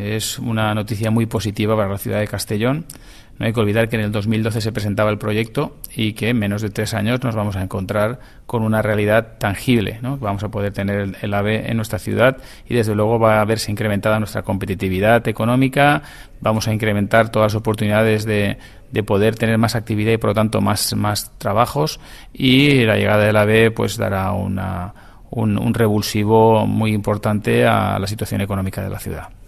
Es una noticia muy positiva para la ciudad de Castellón. No hay que olvidar que en el 2012 se presentaba el proyecto y que en menos de tres años nos vamos a encontrar con una realidad tangible. Vamos a poder tener el, AVE en nuestra ciudad y desde luego va a verse incrementada nuestra competitividad económica, vamos a incrementar todas las oportunidades de, poder tener más actividad y por lo tanto más, trabajos y la llegada del AVE pues dará un revulsivo muy importante a la situación económica de la ciudad.